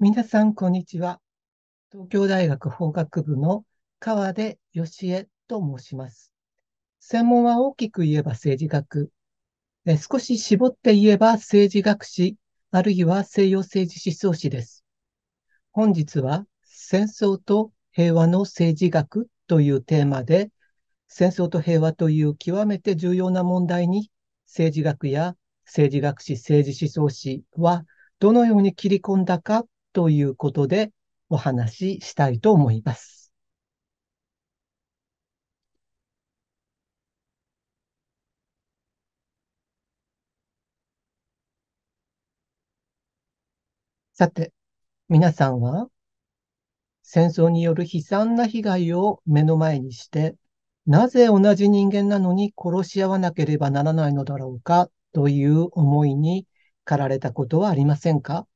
皆さん、こんにちは。東京大学法学部の川出義恵と申します。専門は大きく言えば政治学。え少し絞って言えば政治学史、あるいは西洋政治思想史です。本日は戦争と平和の政治学というテーマで、戦争と平和という極めて重要な問題に政治学や政治学史、政治思想史はどのように切り込んだかということでお話ししたいと思います。さて、皆さんは戦争による悲惨な被害を目の前にして、なぜ同じ人間なのに殺し合わなければならないのだろうかという思いに駆られたことはありませんか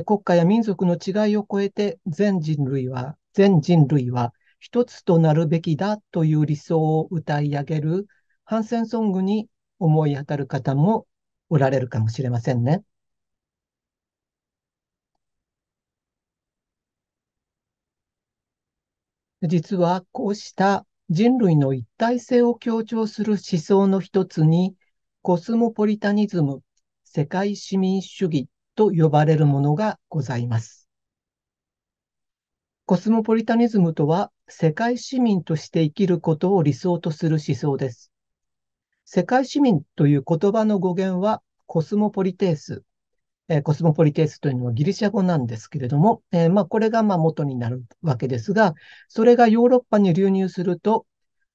国家や民族の違いを超えて全人類は、全人類は一つとなるべきだという理想を歌い上げる反戦ソングに思い当たる方もおられるかもしれませんね。実はこうした人類の一体性を強調する思想の一つにコスモポリタニズム、世界市民主義と呼ばれるものがございます。コスモポリタニズムとは、世界市民として生きることを理想とする思想です。世界市民という言葉の語源は、コスモポリテース。えー、コスモポリテースというのはギリシャ語なんですけれども、えー、まあ、これがま元になるわけですが、それがヨーロッパに流入すると、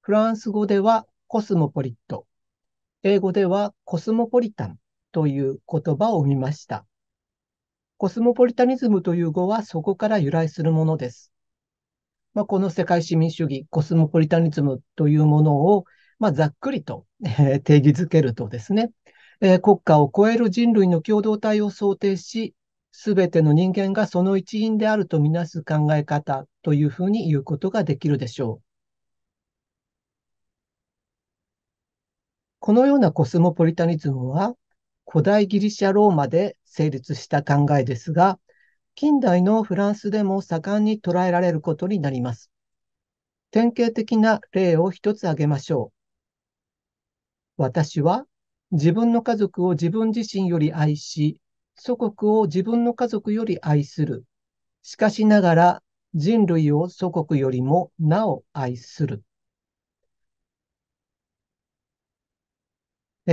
フランス語ではコスモポリット、英語ではコスモポリタンという言葉を生みました。コスモポリタニズムという語はそこから由来するものです。まあ、この世界市民主義、コスモポリタニズムというものを、まあ、ざっくりと、え定義づけるとですね、えー、国家を超える人類の共同体を想定し、すべての人間がその一員であるとみなす考え方というふうに言うことができるでしょう。このようなコスモポリタニズムは、古代ギリシャローマで成立した考えですが、近代のフランスでも盛んに捉えられることになります。典型的な例を一つ挙げましょう。私は自分の家族を自分自身より愛し、祖国を自分の家族より愛する。しかしながら人類を祖国よりもなお愛する。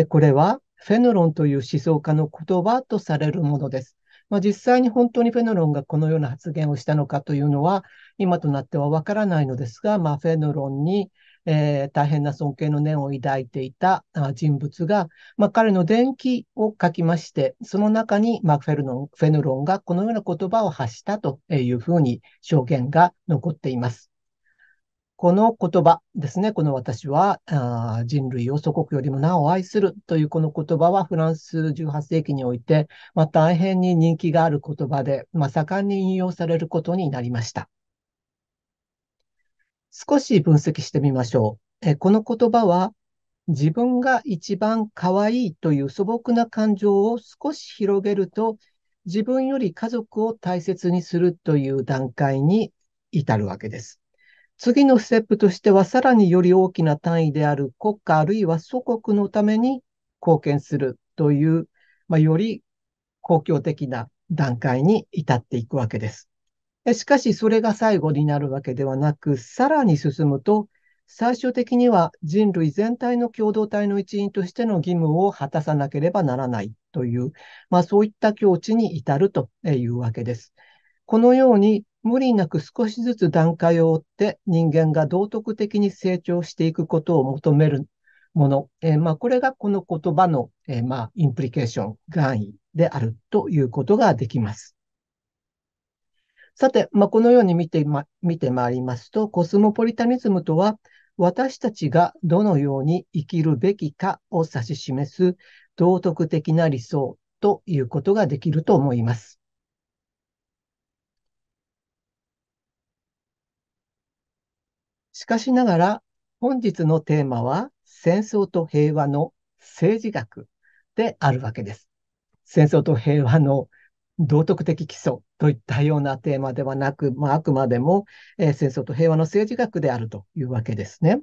これはフェノロンという思想家の言葉とされるものです。まあ、実際に本当にフェノロンがこのような発言をしたのかというのは、今となってはわからないのですが、まあ、フェノロンに、えー、大変な尊敬の念を抱いていた人物が、まあ、彼の伝記を書きまして、その中に、まあ、フェルノンフェノロンがこのような言葉を発したというふうに証言が残っています。この言葉ですね、この私はあ人類を祖国よりもなお愛するというこの言葉はフランス18世紀において、まあ、大変に人気がある言葉で、まあ、盛んに引用されることになりました。少し分析してみましょう。えこの言葉は自分が一番可愛いという素朴な感情を少し広げると自分より家族を大切にするという段階に至るわけです。次のステップとしては、さらにより大きな単位である国家あるいは祖国のために貢献するという、まあ、より公共的な段階に至っていくわけです。しかし、それが最後になるわけではなく、さらに進むと、最終的には人類全体の共同体の一員としての義務を果たさなければならないという、まあ、そういった境地に至るというわけです。このように無理なく少しずつ段階を追って人間が道徳的に成長していくことを求めるもの。えー、まあ、これがこの言葉の、えー、まあ、インプリケーション、含意であるということができます。さて、まあ、このように見て、ま、見てまいりますと、コスモポリタニズムとは、私たちがどのように生きるべきかを指し示す道徳的な理想ということができると思います。しかしながら、本日のテーマは戦争と平和の政治学であるわけです。戦争と平和の道徳的基礎といったようなテーマではなく、まあ、あくまでも、えー、戦争と平和の政治学であるというわけですね。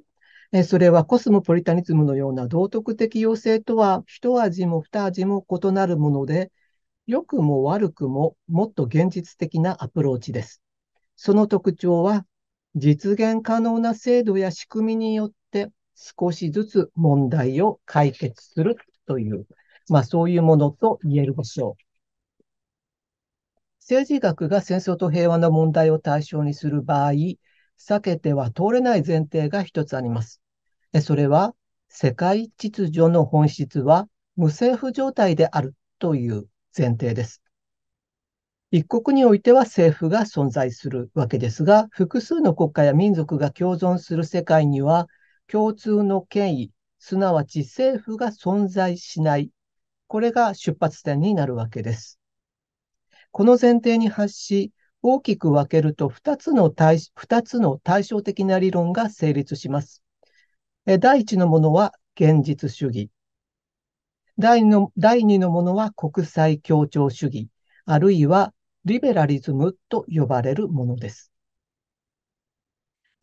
えー、それはコスモポリタニズムのような道徳的要請とは一味も二味も異なるもので、良くも悪くももっと現実的なアプローチです。その特徴は実現可能な制度や仕組みによって少しずつ問題を解決するという、まあそういうものと言えるでしょう。政治学が戦争と平和の問題を対象にする場合、避けては通れない前提が一つあります。それは、世界秩序の本質は無政府状態であるという前提です。一国においては政府が存在するわけですが、複数の国家や民族が共存する世界には、共通の権威、すなわち政府が存在しない。これが出発点になるわけです。この前提に発し、大きく分けると2つの対2つの対照的な理論が成立します。第1のものは現実主義。第二の第2のものは国際協調主義、あるいはリベラリズムと呼ばれるものです。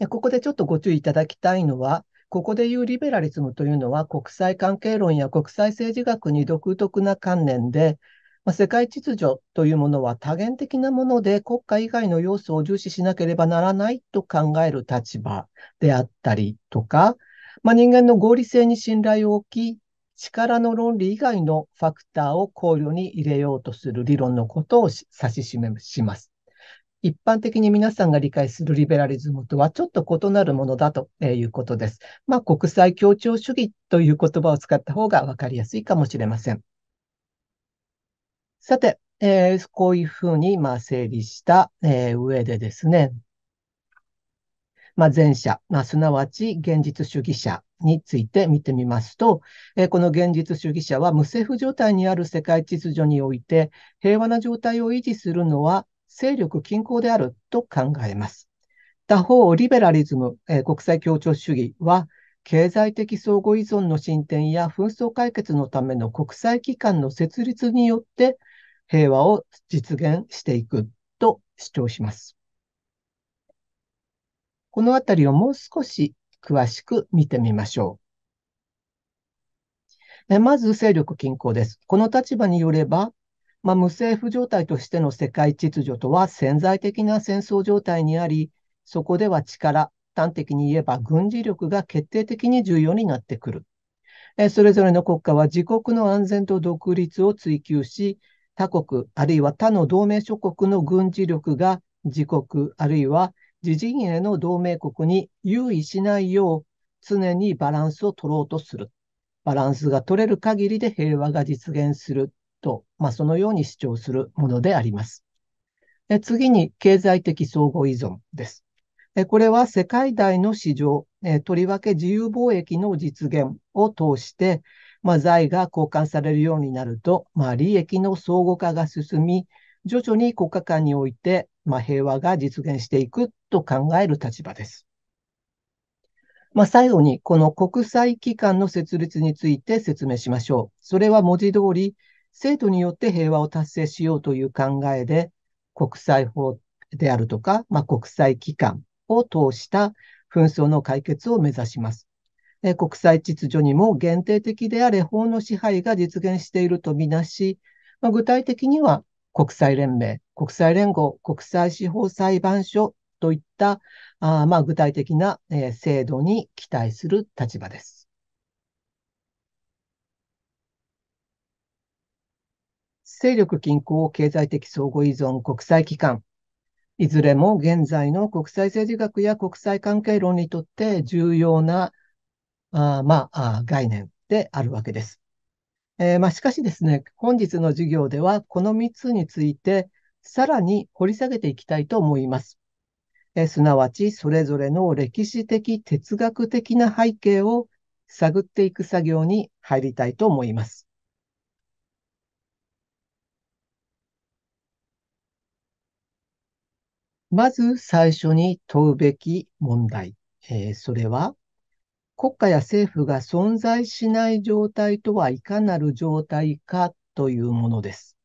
ここでちょっとご注意いただきたいのは、ここで言うリベラリズムというのは国際関係論や国際政治学に独特な観念で、ま世界秩序というものは多元的なもので国家以外の要素を重視しなければならないと考える立場であったりとか、まあ、人間の合理性に信頼を置き、力の論理以外のファクターを考慮に入れようとする理論のことを指し示します。一般的に皆さんが理解するリベラリズムとはちょっと異なるものだということです。まあ、国際協調主義という言葉を使った方がわかりやすいかもしれません。さて、えー、こういうふうにまあ整理した、えー、上でですね、まあ、前者、まあ、すなわち現実主義者について見てみますと、えこの現実主義者は無政府状態にある世界秩序において、平和な状態を維持するのは勢力均衡であると考えます。他方、リベラリズム、え国際協調主義は、経済的相互依存の進展や紛争解決のための国際機関の設立によって平和を実現していくと主張します。このあたりをもう少し詳しく見てみましょう。まず、勢力均衡です。この立場によれば、まあ、無政府状態としての世界秩序とは潜在的な戦争状態にあり、そこでは力、端的に言えば軍事力が決定的に重要になってくる。それぞれの国家は自国の安全と独立を追求し、他国あるいは他の同盟諸国の軍事力が自国あるいは自陣営の同盟国に優位しないよう常にバランスを取ろうとする。バランスが取れる限りで平和が実現すると、まあ、そのように主張するものであります。で次に、経済的相互依存です。でこれは世界大の市場、えとりわけ自由貿易の実現を通して、まあ、財が交換されるようになると、まあ、利益の相互化が進み、徐々に国家間においてまあ、平和が実現していくと考える立場です。まあ、最後に、この国際機関の設立について説明しましょう。それは文字通り、生徒によって平和を達成しようという考えで、国際法であるとか、まあ、国際機関を通した紛争の解決を目指します。国際秩序にも限定的であれ法の支配が実現しているとみなし、まあ、具体的には国際連盟、国際連合、国際司法裁判所といったあまあ具体的な、えー、制度に期待する立場です。勢力均衡経済的相互依存国際機関。いずれも現在の国際政治学や国際関係論にとって重要なあまあ概念であるわけです。えー、まあ、しかしですね、本日の授業ではこの3つについてさらに掘り下げていきたいと思います。えー、すなわち、それぞれの歴史的、哲学的な背景を探っていく作業に入りたいと思います。まず最初に問うべき問題。えー、それは、国家や政府が存在しない状態とはいかなる状態かというものです。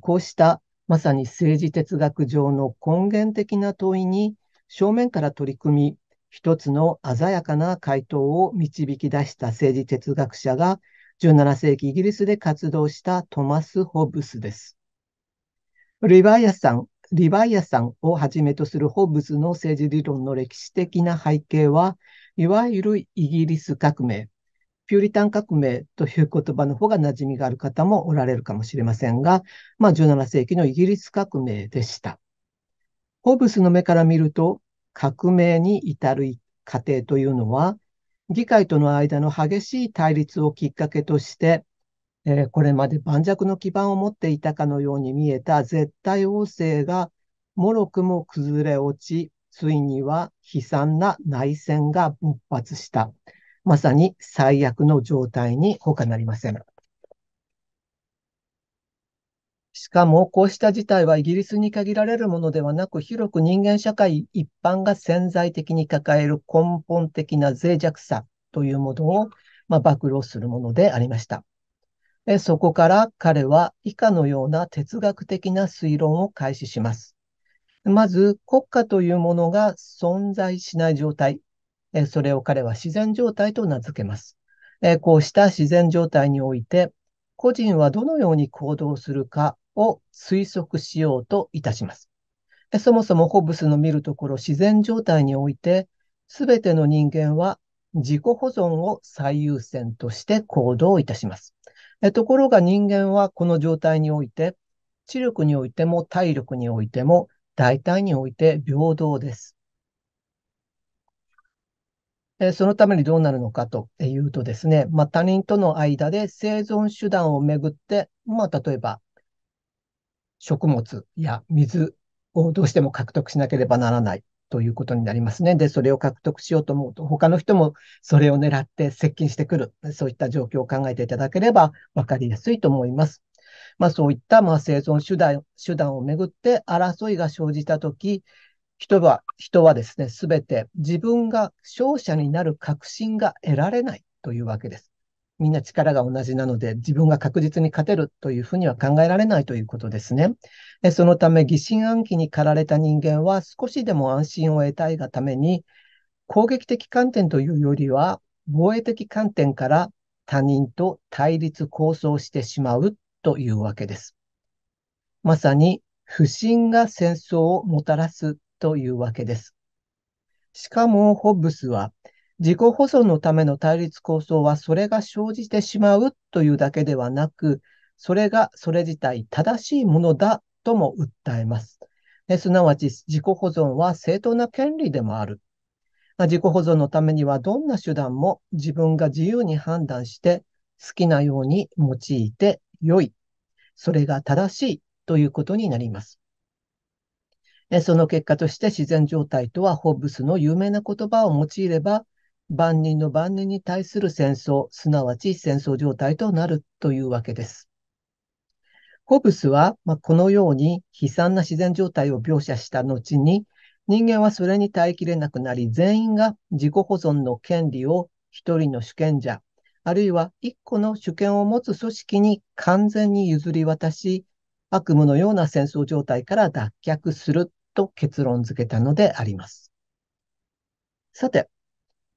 こうしたまさに政治哲学上の根源的な問いに正面から取り組み、一つの鮮やかな回答を導き出した政治哲学者が17世紀イギリスで活動したトマス・ホブスです。リバイアさん、リバイアさんをはじめとするホブスの政治理論の歴史的な背景は、いわゆるイギリス革命、ピューリタン革命という言葉の方が馴染みがある方もおられるかもしれませんが、まあ、17世紀のイギリス革命でした。ホーブスの目から見ると、革命に至る過程というのは、議会との間の激しい対立をきっかけとして、えー、これまで盤石の基盤を持っていたかのように見えた絶対王政が、もろくも崩れ落ち、ついには悲惨な内戦が勃発した。まさに最悪の状態に他なりません。しかも、こうした事態はイギリスに限られるものではなく、広く人間社会一般が潜在的に抱える根本的な脆弱さというものを、まあ、暴露するものでありました。そこから彼は以下のような哲学的な推論を開始します。まず国家というものが存在しない状態、それを彼は自然状態と名付けます。こうした自然状態において、個人はどのように行動するかを推測しようといたします。そもそもホブスの見るところ自然状態において、すべての人間は自己保存を最優先として行動いたします。ところが人間はこの状態において、知力においても体力においても大体において平等です。そのためにどうなるのかというとですね、まあ、他人との間で生存手段をめぐって、まあ、例えば食物や水をどうしても獲得しなければならないということになりますね。で、それを獲得しようと思うと、他の人もそれを狙って接近してくる、そういった状況を考えていただければ分かりやすいと思います。まあ、そういった、まあ、生存手段手段をめぐって争いが生じたとき、人は、人はですね、すべて自分が勝者になる確信が得られないというわけです。みんな力が同じなので、自分が確実に勝てるというふうには考えられないということですね。そのため、疑心暗鬼に駆られた人間は少しでも安心を得たいがために、攻撃的観点というよりは、防衛的観点から他人と対立構想してしまうというわけです。まさに不信が戦争をもたらすというわけです。しかもホブスは自己保存のための対立構想はそれが生じてしまうというだけではなく、それがそれ自体正しいものだとも訴えます。すなわち自己保存は正当な権利でもある。自己保存のためにはどんな手段も自分が自由に判断して好きなように用いて良い、それが正しいということになります。その結果として自然状態とはホッブスの有名な言葉を用いれば、万人の万人に対する戦争、すなわち戦争状態となるというわけです。ホブスは、まこのように悲惨な自然状態を描写した後に、人間はそれに耐えきれなくなり、全員が自己保存の権利を一人の主権者、あるいは一個の主権を持つ組織に完全に譲り渡し、悪夢のような戦争状態から脱却すると結論付けたのであります。さて、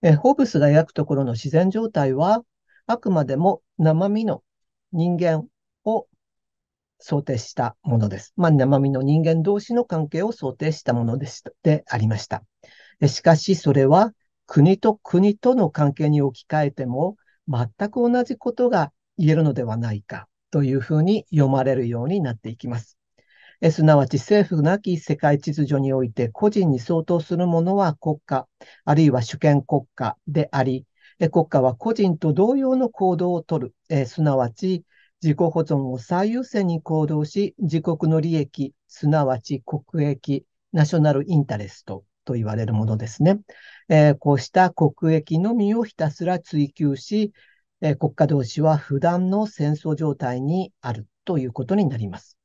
えホブスが描くところの自然状態は、あくまでも生身の人間を想定したものです。まあ、生身の人間同士の関係を想定したものでしたでありました。しかし、それは国と国との関係に置き換えても、全く同じことが言えるのではないかというふうに読まれるようになっていきます。えすなわち政府なき世界秩序において個人に相当するものは国家、あるいは主権国家であり、国家は個人と同様の行動をとる、えすなわち自己保存を最優先に行動し、自国の利益、すなわち国益、ナショナルインタレストと言われるものですね。えー、こうした国益のみをひたすら追求し、えー、国家同士は普段の戦争状態にあるということになります。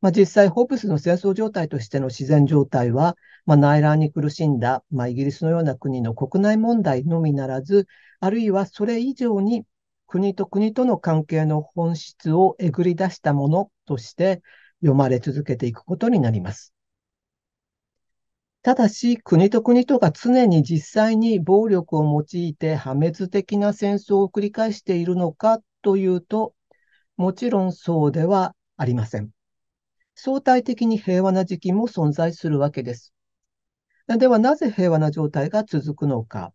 まあ、実際、ホープスの戦争状態としての自然状態は、まあ、内乱に苦しんだ、まあ、イギリスのような国の国内問題のみならず、あるいはそれ以上に国と国との関係の本質をえぐり出したものとして読まれ続けていくことになります。ただし、国と国とが常に実際に暴力を用いて破滅的な戦争を繰り返しているのかというと、もちろんそうではありません。相対的に平和な時期も存在するわけです。では、なぜ平和な状態が続くのか。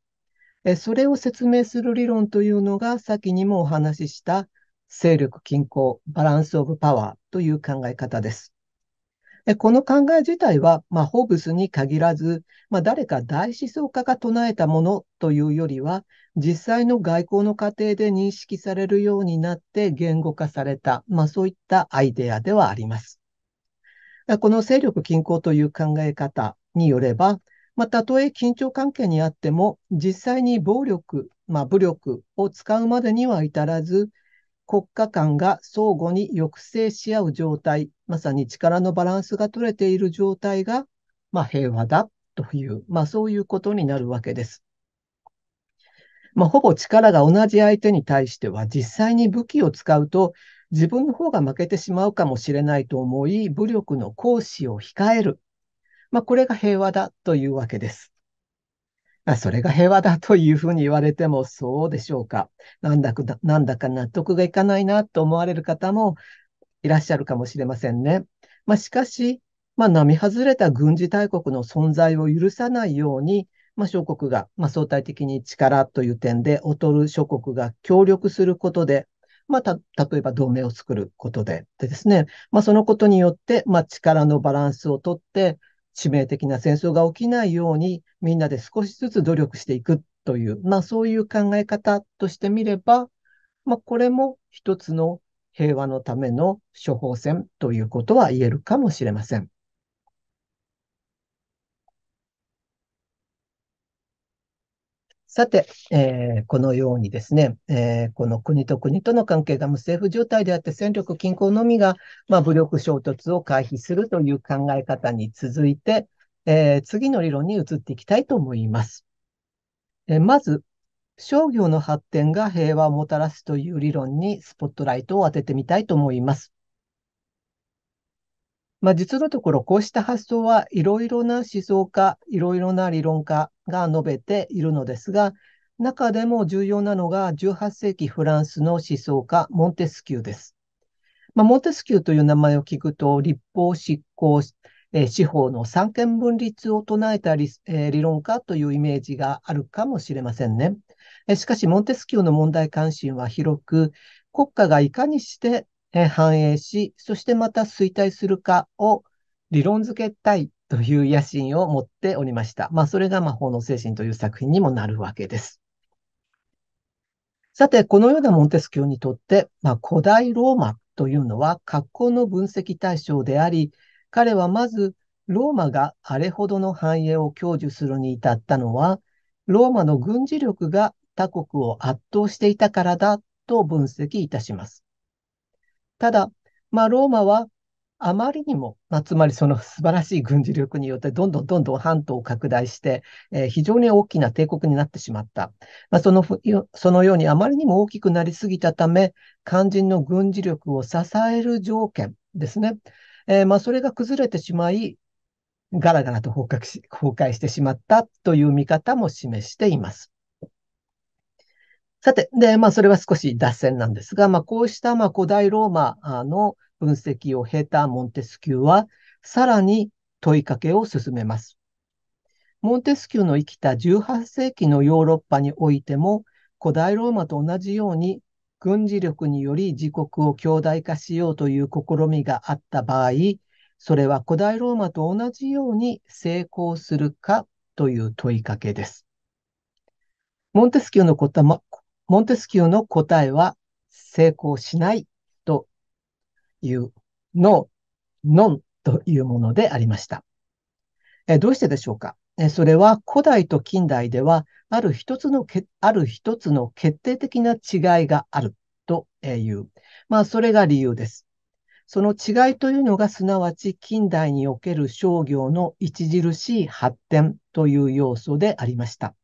それを説明する理論というのが、先にもお話しした、勢力均衡、バランスオブパワーという考え方です。この考え自体は、まあ、ホブスに限らず、まあ、誰か大思想家が唱えたものというよりは、実際の外交の過程で認識されるようになって言語化された、まあ、そういったアイデアではあります。この勢力均衡という考え方によれば、まあ、たとえ緊張関係にあっても、実際に暴力、まあ、武力を使うまでには至らず、国家間が相互に抑制し合う状態、まさに力のバランスが取れている状態が、まあ、平和だという、まあ、そういうことになるわけです。まあ、ほぼ力が同じ相手に対しては実際に武器を使うと自分の方が負けてしまうかもしれないと思い武力の行使を控える。まあ、これが平和だというわけです。それが平和だというふうに言われてもそうでしょうか。なんだか、なんだか納得がいかないなと思われる方もいらっしゃるかもしれませんね。まあ、しかし、まあ、並外れた軍事大国の存在を許さないように、まあ、諸国が、まあ、相対的に力という点で劣る諸国が協力することで、まあ、た、例えば同盟を作ることで、でですね、まあ、そのことによって、まあ、力のバランスをとって、致命的な戦争が起きないように、みんなで少しずつ努力していくという、まあそういう考え方としてみれば、まあこれも一つの平和のための処方箋ということは言えるかもしれません。さて、えー、このようにですね、えー、この国と国との関係が無政府状態であって、戦力均衡のみが、まあ、武力衝突を回避するという考え方に続いて、えー、次の理論に移っていきたいと思います。えまず、商業の発展が平和をもたらすという理論にスポットライトを当ててみたいと思います。まあ、実のところ、こうした発想はいろいろな思想家、いろいろな理論家、が述べているのですが、中でも重要なのが18世紀フランスの思想家、モンテスキューです。まあ、モンテスキューという名前を聞くと、立法、執行、えー、司法の三権分立を唱えた理,、えー、理論家というイメージがあるかもしれませんね。えー、しかし、モンテスキューの問題関心は広く、国家がいかにして、え繁栄し、そしてまた衰退するかを理論付けたいという野心を持っておりました。まあ、それが魔法の精神という作品にもなるわけです。さて、このようなモンテスキューにとって、まあ、古代ローマというのは格好の分析対象であり、彼はまずローマがあれほどの繁栄を享受するに至ったのは、ローマの軍事力が他国を圧倒していたからだと分析いたします。ただ、まあ、ローマはあまりにも、まあ、つまりその素晴らしい軍事力によって、どんどんどんどん半島を拡大して、えー、非常に大きな帝国になってしまった。まあ、そのそのようにあまりにも大きくなりすぎたため、肝心の軍事力を支える条件ですね。えー、まあ、それが崩れてしまい、ガラガラと崩壊し崩壊してしまったという見方も示しています。さて、で、まあ、それは少し脱線なんですが、まあ、こうした、まあ、古代ローマの、分析を経たモンテスキューは、さらに問いかけを進めます。モンテスキューの生きた18世紀のヨーロッパにおいても、古代ローマと同じように軍事力により自国を強大化しようという試みがあった場合、それは古代ローマと同じように成功するかという問いかけです。モンテスキューの答えは成功しないいうの、のんというものでありました。えどうしてでしょうかそれは古代と近代ではある一つのけ、ある一つの決定的な違いがあるという。まあ、それが理由です。その違いというのが、すなわち近代における商業の著しい発展という要素でありました。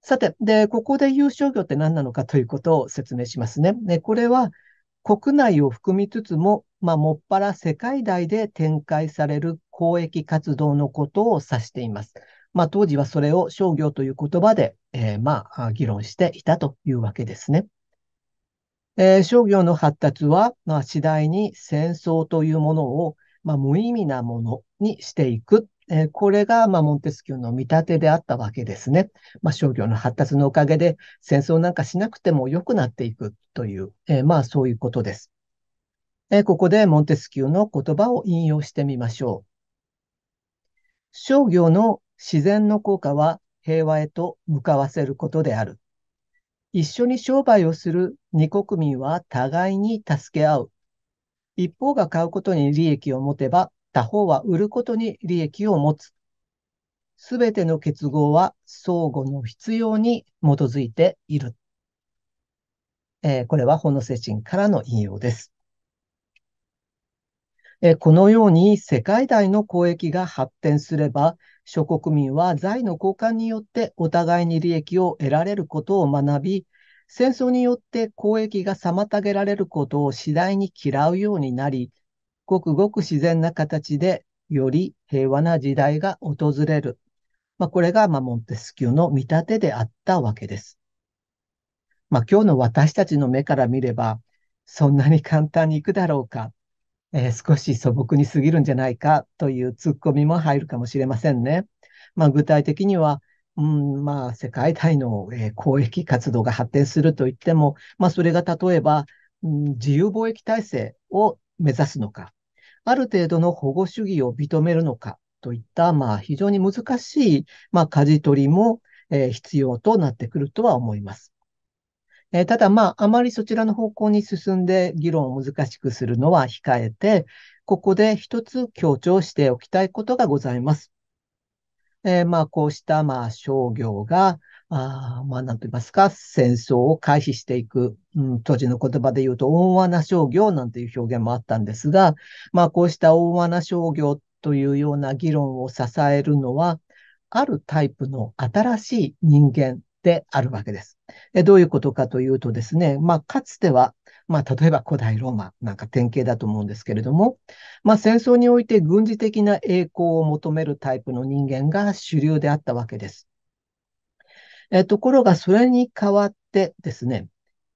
さて、で、ここで言う商業って何なのかということを説明しますね。ねこれは、国内を含みつつも、まあ、もっぱら世界大で展開される公益活動のことを指しています。まあ、当時はそれを商業という言葉で、えー、まあ、議論していたというわけですね。えー、商業の発達は、まあ、次第に戦争というものを、まあ、無意味なものにしていくえー、これが、まあ、モンテスキューの見立てであったわけですね。まあ、商業の発達のおかげで戦争なんかしなくても良くなっていくという、えー、まあ、そういうことです。えー、ここでモンテスキューの言葉を引用してみましょう。商業の自然の効果は平和へと向かわせることである。一緒に商売をする二国民は互いに助け合う。一方が買うことに利益を持てば、他方は売ることに利益を持つ。すべての結合は相互の必要に基づいている。えー、これは法の精神からの引用です。えー、このように世界大の交易が発展すれば、諸国民は財の交換によってお互いに利益を得られることを学び、戦争によって交易が妨げられることを次第に嫌うようになり、ごくごく自然な形で、より平和な時代が訪れる。まあ、これが、まあ、モンテスキューの見立てであったわけです。まあ、今日の私たちの目から見れば、そんなに簡単にいくだろうか、えー、少し素朴に過ぎるんじゃないかというツッコミも入るかもしれませんね。まあ、具体的には、うん、まあ、世界大の、えー、交易活動が発展するといっても、まあ、それが例えば、うん、自由貿易体制を目指すのか、ある程度の保護主義を認めるのかといった、まあ、非常に難しい、まあ、舵取りも、えー、必要となってくるとは思います。えー、ただ、まあ、あまりそちらの方向に進んで議論を難しくするのは控えて、ここで一つ強調しておきたいことがございます。えー、まあ、こうした、まあ、商業が、あまあ、なんと言いますか、戦争を開始していく、うん、当時の言葉で言うと、大罠商業なんていう表現もあったんですが、まあ、こうした大罠商業というような議論を支えるのは、あるタイプの新しい人間であるわけです。えどういうことかというとですね、まあ、かつては、まあ、例えば古代ローマなんか典型だと思うんですけれども、まあ、戦争において軍事的な栄光を求めるタイプの人間が主流であったわけです。えところが、それに代わってですね、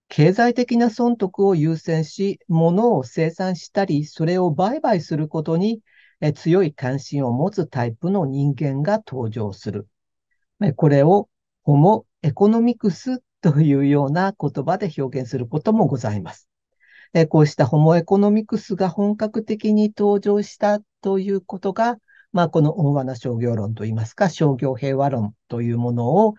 経済的な損得を優先し、物を生産したり、それを売買することに強い関心を持つタイプの人間が登場する。これをホモ・エコノミクスというような言葉で表現することもございます。こうしたホモ・エコノミクスが本格的に登場したということが、まあ、この温和な商業論といいますか、商業平和論というものを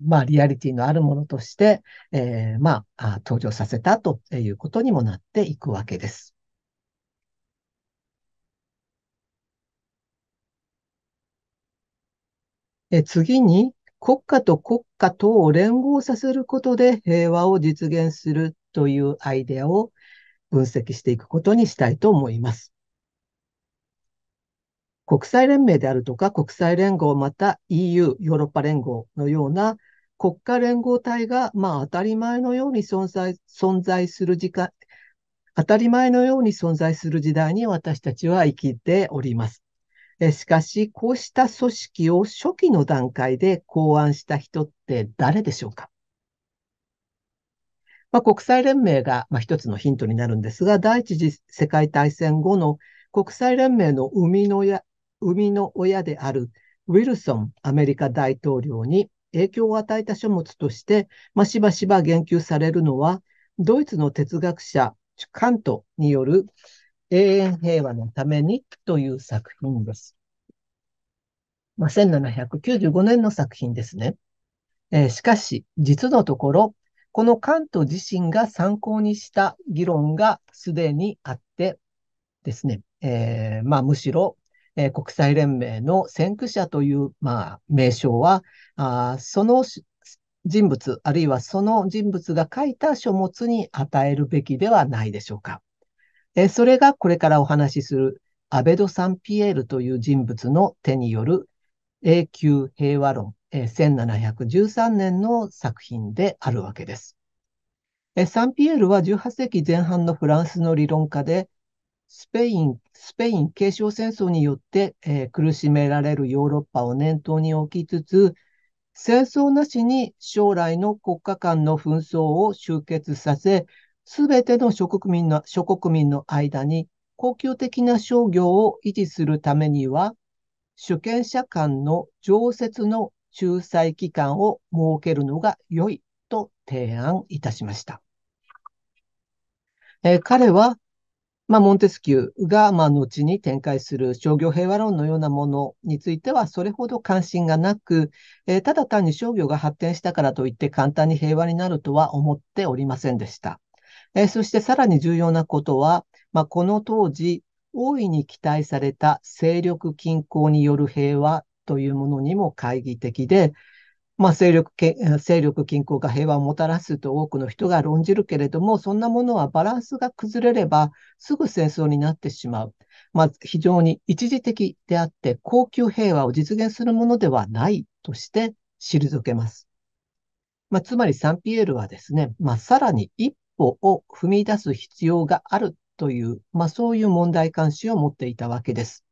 まあ、リアリティのあるものとして、えー、まあ、登場させたということにもなっていくわけです。え次に、国家と国家とを連合させることで平和を実現するというアイデアを分析していくことにしたいと思います。国際連盟であるとか、国際連合、また EU、ヨーロッパ連合のような国家連合体が、まあ、当たり前のように存在、存在する時間、当たり前のように存在する時代に私たちは生きております。えしかし、こうした組織を初期の段階で考案した人って誰でしょうかまあ、国際連盟が、まあ、一つのヒントになるんですが、第一次世界大戦後の国際連盟の生みのや生みの親であるウィルソンアメリカ大統領に影響を与えた書物として、まあ、しばしば言及されるのは、ドイツの哲学者、カントによる永遠平和のためにという作品です。まあ、1795年の作品ですね。えー、しかし、実のところ、このカント自身が参考にした議論がすでにあってですね、えー、まあ、むしろえー、国際連盟の先駆者という、まあ、名称は、あその人物、あるいはその人物が書いた書物に与えるべきではないでしょうか。えー、それがこれからお話しするアベド・サンピエールという人物の手による永久平和論、え1713年の作品であるわけです。サンピエールは18世紀前半のフランスの理論家で、スペイン、スペイン継承戦争によって、えー、苦しめられるヨーロッパを念頭に置きつつ、戦争なしに将来の国家間の紛争を終結させ、すべての諸国民の諸国民の間に公共的な商業を維持するためには、主権者間の常設の仲裁機関を設けるのが良いと提案いたしました。えー、彼はまあ、モンテスキューが、まあ、後に展開する商業平和論のようなものについては、それほど関心がなく、えー、ただ単に商業が発展したからといって簡単に平和になるとは思っておりませんでした。えー、そしてさらに重要なことは、まあ、この当時、大いに期待された勢力均衡による平和というものにも懐疑的で、まあ、勢力勢力均衡が平和をもたらすと多くの人が論じるけれども、そんなものはバランスが崩れればすぐ戦争になってしまう。まあ、非常に一時的であって、恒久平和を実現するものではないとして退けます。まあ、つまりサンピエールはですね、まあ、さらに一歩を踏み出す必要があるという、まあ、そういう問題関心を持っていたわけです。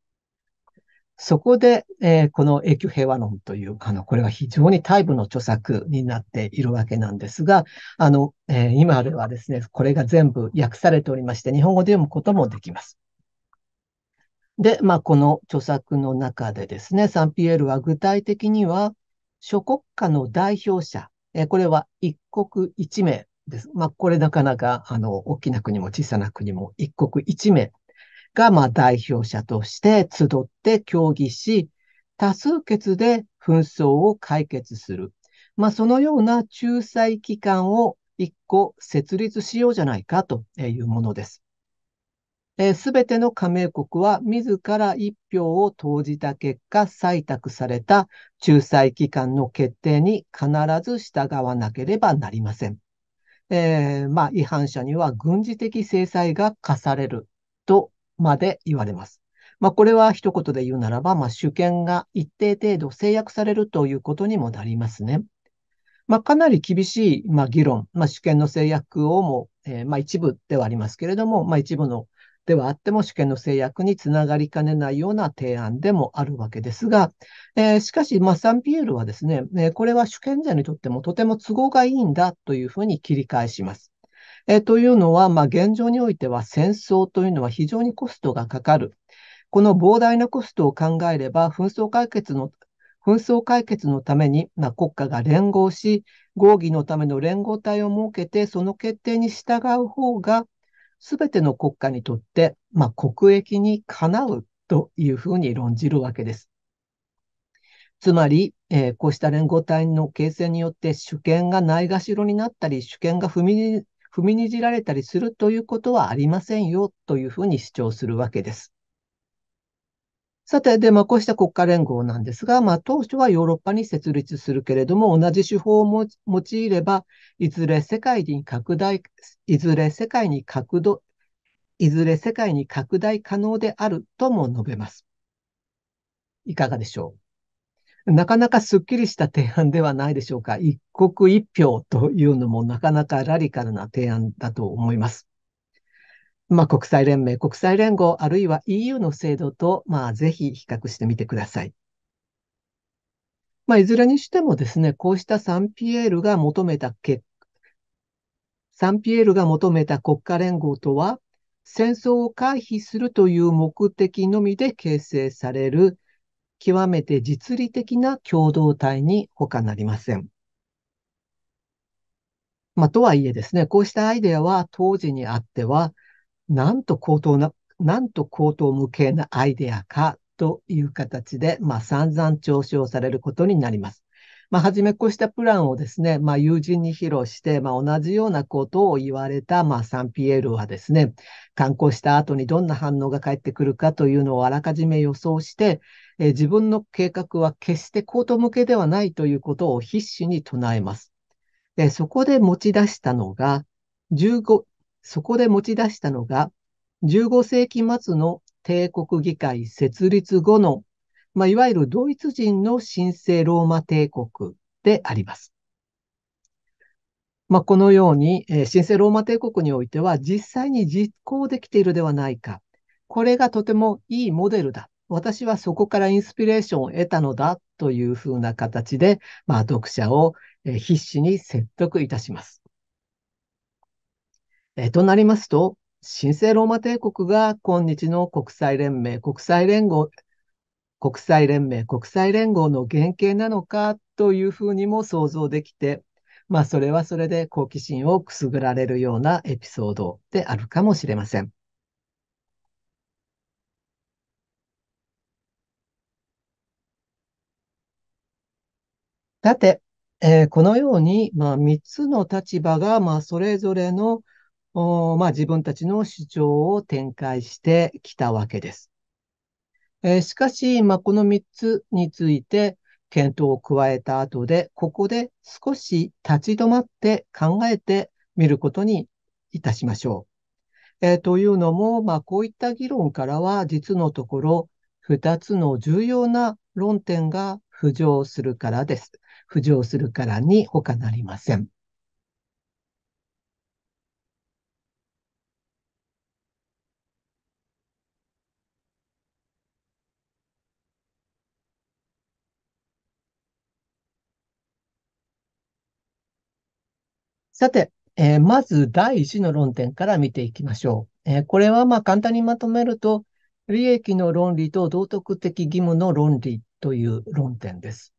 そこで、えー、この永久平和論という、あの、これは非常にタイプの著作になっているわけなんですが、あの、えー、今ではですね、これが全部訳されておりまして、日本語で読むこともできます。で、まあ、この著作の中でですね、サンピエールは具体的には、諸国家の代表者、えー、これは一国一名です。まあ、これなかなか、あの、大きな国も小さな国も一国一名が、まあ、代表者として集って協議し、多数決で紛争を解決する。まあ、そのような仲裁機関を一個設立しようじゃないかというものです。すべての加盟国は自ら一票を投じた結果採択された仲裁機関の決定に必ず従わなければなりません。えー、まあ、違反者には軍事的制裁が課されるとまで言われます。まあ、これは一言で言うならば、まあ、主権が一定程度制約されるということにもなりますね。まあ、かなり厳しい、まあ、議論、まあ、主権の制約をも、えー、まあ、一部ではありますけれども、まあ、一部のではあっても主権の制約につながりかねないような提案でもあるわけですが、えー、しかし、まあ、サンピエールはですね、えー、これは主権者にとってもとても都合がいいんだというふうに切り返します。えというのは、まあ、現状においては戦争というのは非常にコストがかかる。この膨大なコストを考えれば、紛争解決の紛争解決のために、まあ、国家が連合し、合議のための連合体を設けて、その決定に従う方が、すべての国家にとって、まあ、国益にかなうというふうに論じるわけです。つまり、えー、こうした連合体の形成によって主権がないがしろになったり、主権が踏み踏みにじられたりするということはありませんよというふうに主張するわけです。さて、で、まあ、こうした国家連合なんですが、まあ、当初はヨーロッパに設立するけれども、同じ手法を用いれば、いずれ世界に拡大、いずれ世界に拡度、いずれ世界に拡大可能であるとも述べます。いかがでしょうなかなかすっきりした提案ではないでしょうか。一国一票というのもなかなかラリカルな提案だと思います。まあ、国際連盟、国際連合、あるいは EU の制度と、まあ、ぜひ比較してみてください。まあ、いずれにしてもですね、こうしたサンピエールが求めた結サンピエールが求めた国家連合とは、戦争を回避するという目的のみで形成される極めて実利的な共同体に他なりません。まあ、とはいえですね、こうしたアイデアは当時にあっては、なんと高等な、なんと高等無形なアイデアかという形で、まあ、散々調子をされることになります。まあ、はじめこうしたプランをですね、まあ、友人に披露して、まあ、同じようなことを言われた、まあ、サンピエールはですね、観光した後にどんな反応が返ってくるかというのをあらかじめ予想して、えー、自分の計画は決して高等向けではないということを必死に唱えます。でそこで持ち出したのが、15、そこで持ち出したのが、15世紀末の帝国議会設立後の、まあ、いわゆるドイツ人の神聖ローマ帝国であります。まあ、このように、えー、神聖ローマ帝国においては実際に実行できているではないか。これがとてもいいモデルだ私はそこからインスピレーションを得たのだというふうな形で、まあ、読者を必死に説得いたします。えとなりますと、神聖ローマ帝国が今日の国際連盟、国際連合、国際連盟、国際連合の原型なのかというふうにも想像できて、まあそれはそれで好奇心をくすぐられるようなエピソードであるかもしれません。さて、えー、このように、まあ、3つの立場が、まあ、それぞれの、まあ、自分たちの主張を展開してきたわけです。えー、しかし、まあ、この3つについて検討を加えた後で、ここで少し立ち止まって考えてみることにいたしましょう。えー、というのも、まあ、こういった議論からは実のところ、2つの重要な論点が浮上するからです。浮上するからに他なりません。さて、えー、まず第1の論点から見ていきましょう。えー、これはま簡単にまとめると、利益の論理と道徳的義務の論理という論点です。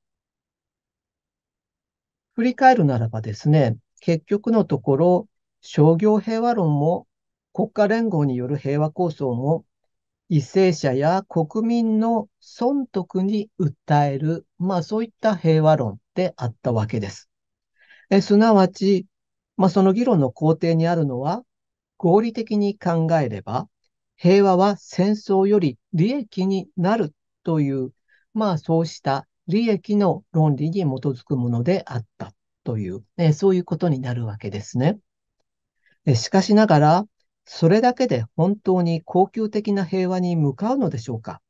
振り返るならばですね、結局のところ、商業平和論も国家連合による平和構想も、為政者や国民の損得に訴える、まあそういった平和論であったわけです。えすなわち、まあその議論の工程にあるのは、合理的に考えれば、平和は戦争より利益になるという、まあそうした利益の論理に基づくものであったという、ね、そういうことになるわけですね。しかしながら、それだけで本当に恒久的な平和に向かうのでしょうか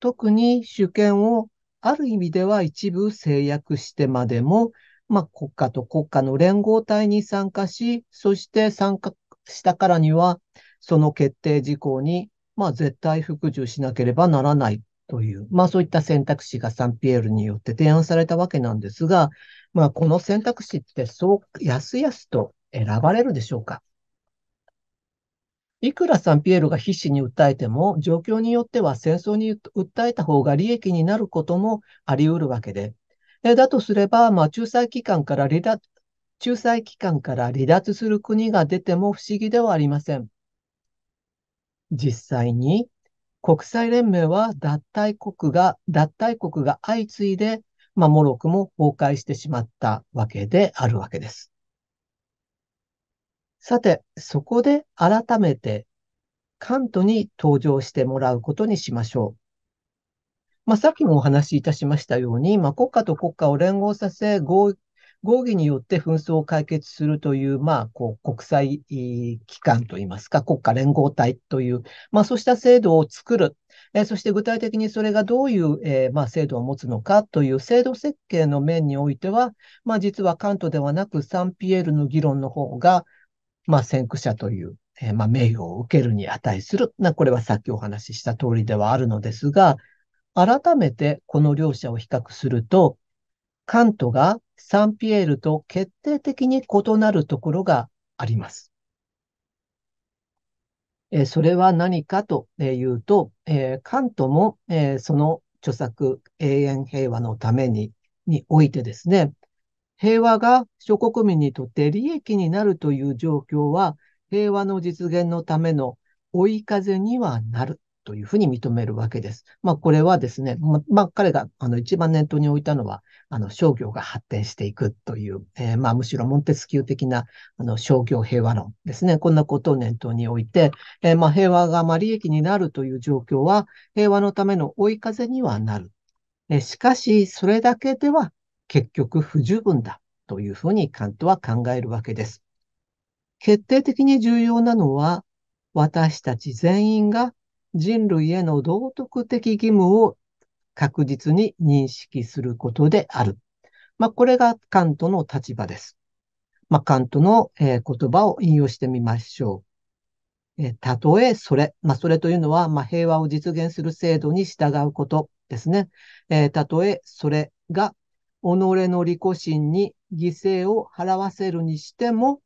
特に主権をある意味では一部制約してまでも、まあ、国家と国家の連合体に参加し、そして参加したからには、その決定事項に、まあ、絶対服従しなければならないという、まあそういった選択肢がサンピエールによって提案されたわけなんですが、まあこの選択肢ってそうやすやすと選ばれるでしょうかいくらサンピエールが必死に訴えても、状況によっては戦争に訴えた方が利益になることもあり得るわけで、えだとすれば、まあ、仲裁機関から離脱、仲裁機関から離脱する国が出ても不思議ではありません。実際に国際連盟は脱退国が、脱退国が相次いで、まあ、モロも崩壊してしまったわけであるわけです。さて、そこで改めてカントに登場してもらうことにしましょう。まあ、さっきもお話しいたしましたように、まあ、国家と国家を連合させ合合議によって紛争を解決するという、まあ、こう、国際機関といいますか、国家連合体という、まあ、そうした制度を作る。えそして具体的にそれがどういう、えー、まあ、制度を持つのかという制度設計の面においては、まあ、実は関東ではなくサンピエールの議論の方が、まあ、先駆者という、えー、まあ、名誉を受けるに値する。な、これはさっきお話しした通りではあるのですが、改めてこの両者を比較すると、カントがサンピエールと決定的に異なるところがあります。えそれは何かというと、えカントも、えその著作永遠平和のためににおいてですね、平和が諸国民にとって利益になるという状況は、平和の実現のための追い風にはなるというふうに認めるわけです。まあ、これはですね、ま、まあ、彼があの一番念頭に置いたのは、あの商業が発展していくという、えー、まあ、むしろモンテスキュー的なあの商業平和論ですね。こんなことを念頭に置いて、えー、まあ、平和がま利益になるという状況は、平和のための追い風にはなる。えー、しかし、それだけでは結局不十分だというふうにカントは考えるわけです。決定的に重要なのは、私たち全員が人類への道徳的義務を確実に認識することである。まあ、これがカントの立場です。まあ、カントの、えー、言葉を引用してみましょう。えー、たとえそれ、まあ、それというのは、まあ、平和を実現する制度に従うことですね。えー、たとえそれが己の利己心に犠牲を払わせるにしても、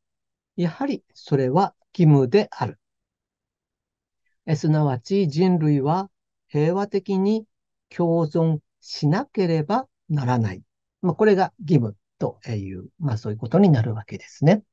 やはりそれは義務である。すなわち人類は平和的に共存しなければならない。まあ、これが義務という、まあそういうことになるわけですね。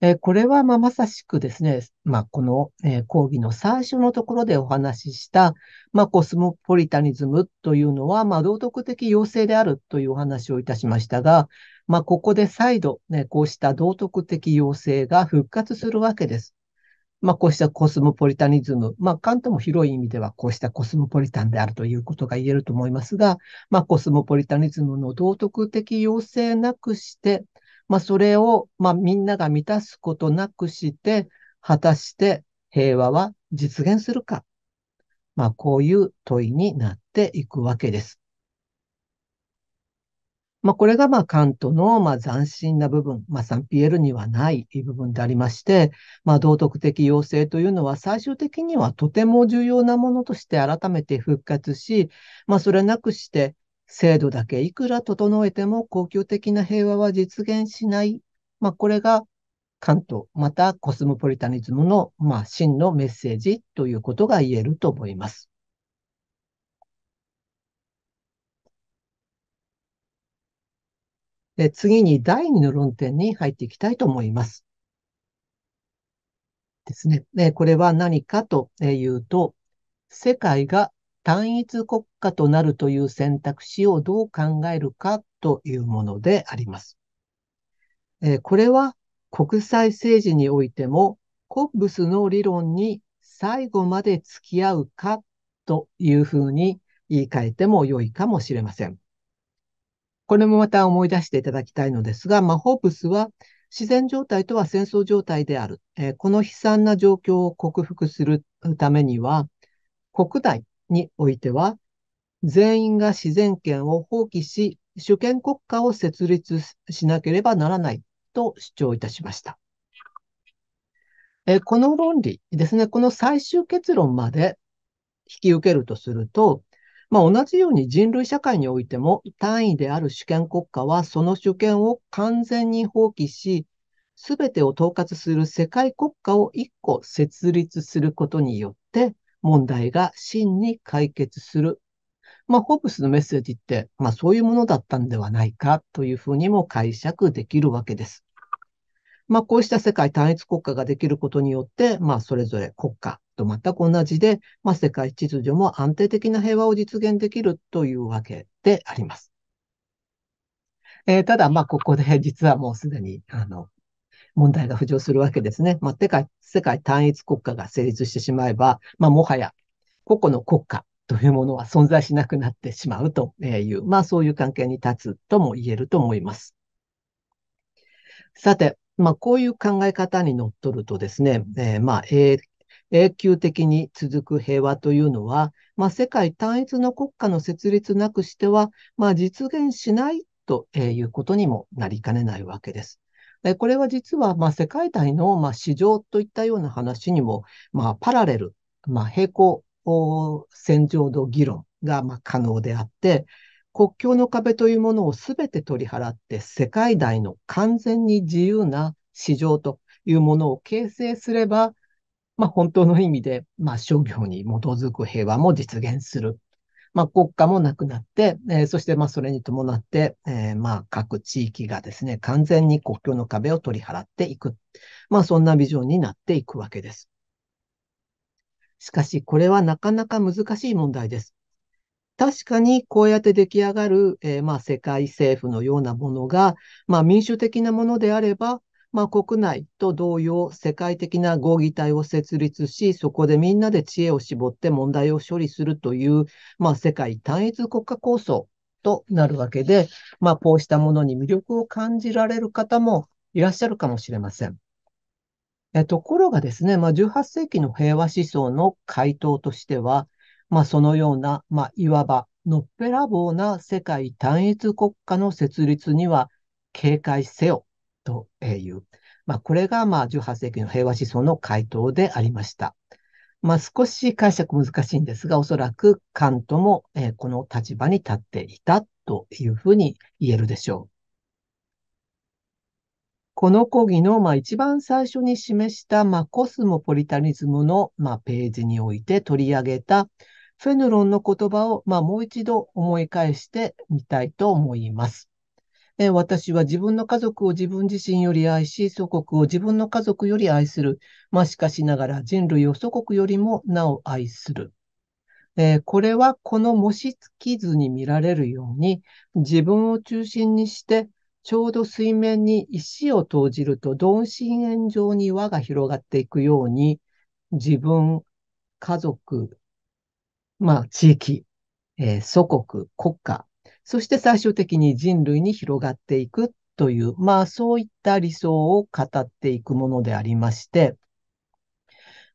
えこれはままさしくですね、まあ、この、え講義の最初のところでお話しした、まあ、コスモポリタニズムというのは、まあ、道徳的要請であるというお話をいたしましたが、まここで再度、ね、こうした道徳的要請が復活するわけです。まあ、こうしたコスモポリタニズム、まあ、関東も広い意味ではこうしたコスモポリタンであるということが言えると思いますが、まあ、コスモポリタニズムの道徳的要請なくして、まあ、それを、まあ、みんなが満たすことなくして、果たして平和は実現するか。まあ、こういう問いになっていくわけです。まあ、これがまあカントのまあ斬新な部分、まあ、サンピエールにはない部分でありまして、まあ、道徳的要請というのは最終的にはとても重要なものとして改めて復活し、まあ、それなくして制度だけいくら整えても恒久的な平和は実現しない、まあ、これがカント、またコスモポリタニズムの、まあ、真のメッセージということが言えると思います。で次に第2の論点に入っていきたいと思います。ですね。でこれは何かというと、世界が単一国家となるという選択肢をどう考えるかというものであります。えこれは国際政治においても、コッブスの理論に最後まで付き合うかというふうに言い換えても良いかもしれません。これもまた思い出していただきたいのですが、まあ、ホープスは自然状態とは戦争状態である。えー、この悲惨な状況を克服するためには、国内においては、全員が自然権を放棄し、主権国家を設立しなければならないと主張いたしました。えこの論理ですね、この最終結論まで引き受けるとすると、まあ、同じように人類社会においても単位である主権国家はその主権を完全に放棄し、すべてを統括する世界国家を一個設立することによって問題が真に解決する。まあ、ホブスのメッセージって、まあ、そういうものだったんではないかというふうにも解釈できるわけです。まあ、こうした世界単一国家ができることによって、まあ、それぞれ国家、と全く同じで、まあ、世界秩序も安定的な平和を実現できるというわけであります。えー、ただ、まあ、ここで 実はもうすでに、あの、問題が浮上するわけですね。まあ、世界、世界単一国家が成立してしまえば、まあ、もはや個々の国家というものは存在しなくなってしまうという、まあ、そういう関係に立つとも言えると思います。さて、まあ、こういう考え方にのっとるとですね、えー、まあ、永久的に続く平和というのは、まあ、世界単一の国家の設立なくしては、まあ、実現しないということにもなりかねないわけです。これは実は、まあ、世界大の、まあ、市場といったような話にも、まあ、パラレル、まあ、平行線上の議論が、まあ、可能であって、国境の壁というものをすべて取り払って、世界大の完全に自由な市場というものを形成すれば、まあ、本当の意味で、まあ、商業に基づく平和も実現する。まあ、国家もなくなって、えー、そして、まあ、それに伴って、えー、まあ、各地域がですね、完全に国境の壁を取り払っていく。まあ、そんなビジョンになっていくわけです。しかし、これはなかなか難しい問題です。確かにこうやって出来上がる、えー、まあ世界政府のようなものが、まあ民主的なものであれば、まあ、国内と同様、世界的な合議体を設立し、そこでみんなで知恵を絞って問題を処理するという、まあ、世界単一国家構想となるわけで、まあ、こうしたものに魅力を感じられる方もいらっしゃるかもしれません。えところがですね、まあ、18世紀の平和思想の回答としては、まあ、そのような、まあ、いわばのっぺらぼうな世界単一国家の設立には警戒せよという。まあ、これが、まあ、18世紀の平和思想の回答でありました。まあ、少し解釈難しいんですが、おそらくカントも、えこの立場に立っていたというふうに言えるでしょう。この講義の、まあ、一番最初に示した、まあ、コスモポリタニズムの、まあ、ページにおいて取り上げたフェヌロンの言葉を、まあ、もう一度思い返してみたいと思います。え私は自分の家族を自分自身より愛し、祖国を自分の家族より愛する。まあ、しかしながら人類を祖国よりもなお愛する。えー、これはこの模式図に見られるように、自分を中心にして、ちょうど水面に石を投じると、鈍心円状に輪が広がっていくように、自分、家族、まあ、地域、えー、祖国、国家、そして最終的に人類に広がっていくという、まあそういった理想を語っていくものでありまして、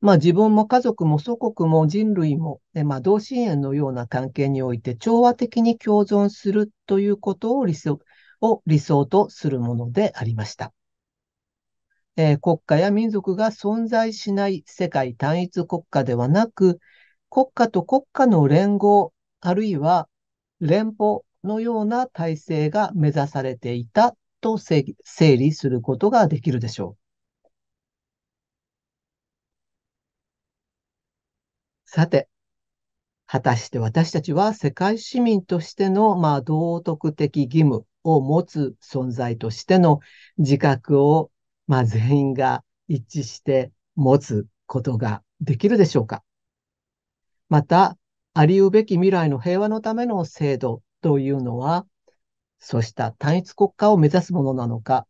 まあ自分も家族も祖国も人類も、まあ同心円のような関係において調和的に共存するということを理想を理想とするものでありました。えー、国家や民族が存在しない世界単一国家ではなく、国家と国家の連合、あるいは連邦のような体制が目指されていたと整理することができるでしょう。さて、果たして私たちは世界市民としての、まあ、道徳的義務を持つ存在としての自覚を、まあ、全員が一致して持つことができるでしょうかまた、ありうべき未来の平和のための制度というのは、そうした単一国家を目指すものなのか、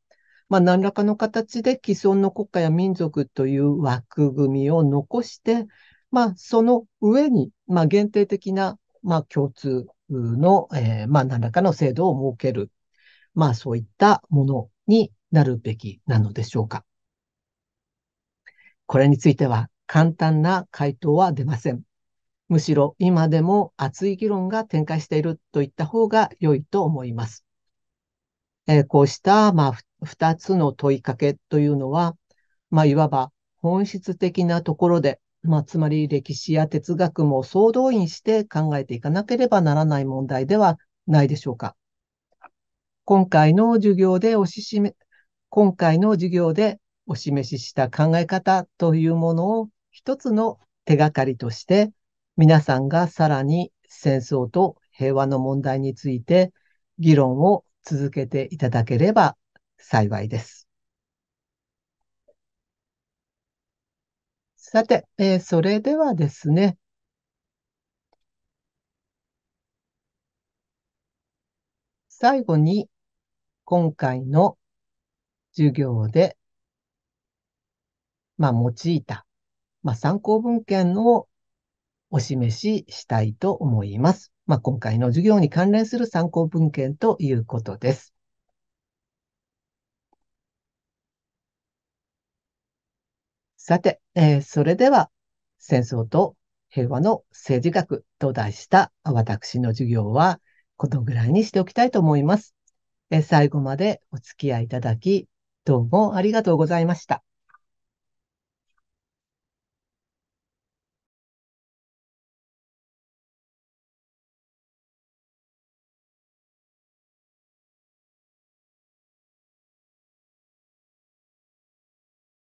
まあ、何らかの形で既存の国家や民族という枠組みを残して、まあ、その上に、まあ、限定的な、まあ、共通の、えー、まあ、何らかの制度を設ける、まあ、そういったものになるべきなのでしょうか。これについては簡単な回答は出ません。むしろ今でも熱い議論が展開しているといった方が良いと思います。えこうした、まあ、2つの問いかけというのは、まあ、いわば本質的なところで、まあ、つまり歴史や哲学も総動員して考えていかなければならない問題ではないでしょうか。今回の授業でおししめ、今回の授業でお示しした考え方というものを一つの手がかりとして皆さんがさらに戦争と平和の問題について議論を続けていただければ幸いです。さて、えー、それではですね、最後に今回の授業で、まあ、用いた、まあ、参考文献をお示ししたいと思います。まあ、今回の授業に関連する参考文献ということです。さて、えー、それでは戦争と平和の政治学と題した私の授業はこのぐらいにしておきたいと思います。えー、最後までお付き合いいただき、どうもありがとうございました。